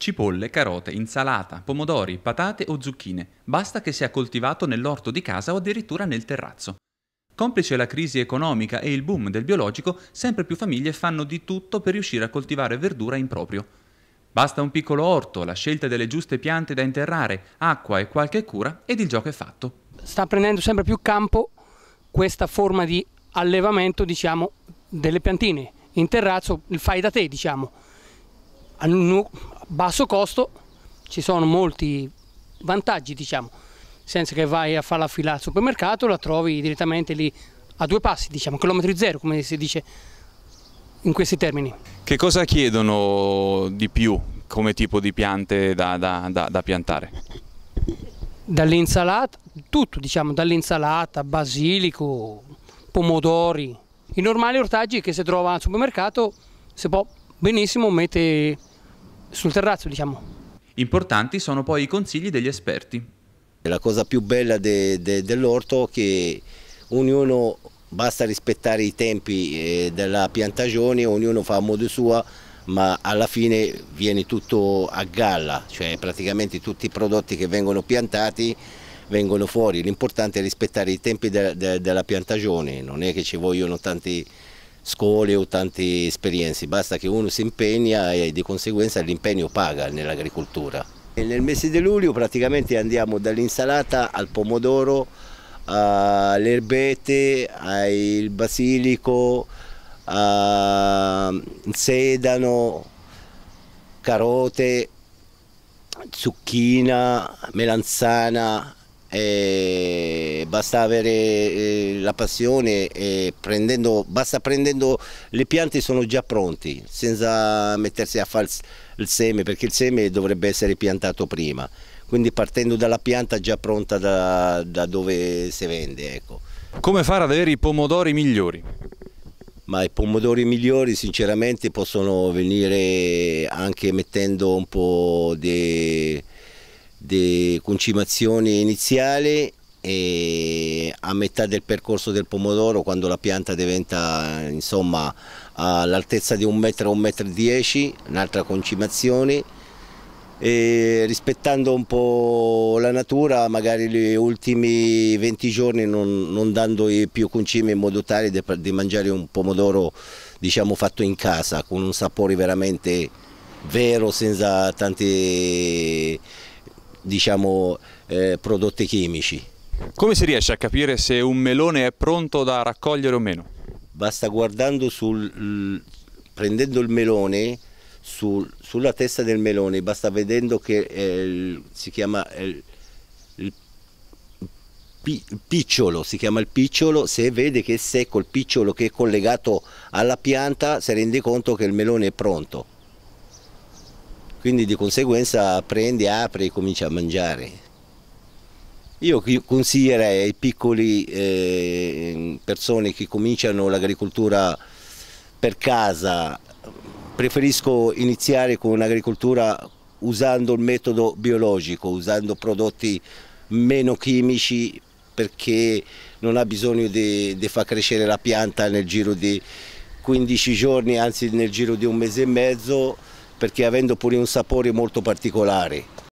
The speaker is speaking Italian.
cipolle, carote, insalata, pomodori, patate o zucchine, basta che sia coltivato nell'orto di casa o addirittura nel terrazzo. Complice la crisi economica e il boom del biologico, sempre più famiglie fanno di tutto per riuscire a coltivare verdura in proprio. Basta un piccolo orto, la scelta delle giuste piante da interrare, acqua e qualche cura ed il gioco è fatto. Sta prendendo sempre più campo questa forma di allevamento, diciamo, delle piantine. In terrazzo, il fai da te, diciamo basso costo ci sono molti vantaggi diciamo senza che vai a farla fila al supermercato la trovi direttamente lì a due passi diciamo chilometri zero come si dice in questi termini che cosa chiedono di più come tipo di piante da, da, da, da piantare? dall'insalata tutto diciamo dall'insalata basilico pomodori i normali ortaggi che si trova al supermercato si può benissimo mettere sul terrazzo diciamo. Importanti sono poi i consigli degli esperti. La cosa più bella de, de, dell'orto è che ognuno basta rispettare i tempi eh, della piantagione, ognuno fa a modo suo, ma alla fine viene tutto a galla, cioè praticamente tutti i prodotti che vengono piantati vengono fuori. L'importante è rispettare i tempi de, della piantagione, non è che ci vogliono tanti scuole o tante esperienze, basta che uno si impegna e di conseguenza l'impegno paga nell'agricoltura. Nel mese di luglio praticamente andiamo dall'insalata al pomodoro, alle erbette, al basilico, al sedano, carote, zucchina, melanzana, eh, basta avere eh, la passione e prendendo, basta prendendo le piante sono già pronti senza mettersi a fare il seme perché il seme dovrebbe essere piantato prima quindi partendo dalla pianta già pronta da, da dove si vende ecco. come fare ad avere i pomodori migliori? ma i pomodori migliori sinceramente possono venire anche mettendo un po' di di concimazione iniziale e a metà del percorso del pomodoro quando la pianta diventa insomma all'altezza di un metro un metro e dieci un'altra concimazione e rispettando un po' la natura magari gli ultimi 20 giorni non, non dando più concime in modo tale di, mangiare un pomodoro diciamo fatto in casa con un sapore veramente vero senza tanti diciamo, eh, prodotti chimici. Come si riesce a capire se un melone è pronto da raccogliere o meno? Basta guardando sul, prendendo il melone sul, sulla testa del melone, basta vedendo che eh, si chiama eh, il, pi, picciolo, si chiama il picciolo, se vede che è secco il picciolo che è collegato alla pianta si rende conto che il melone è pronto quindi di conseguenza prendi, apri e cominci a mangiare. Io consiglierei ai piccoli eh, persone che cominciano l'agricoltura per casa, preferisco iniziare con un'agricoltura usando il metodo biologico, usando prodotti meno chimici perché non ha bisogno di, di far crescere la pianta nel giro di 15 giorni, anzi nel giro di un mese e mezzo perché avendo pure un sapore molto particolare.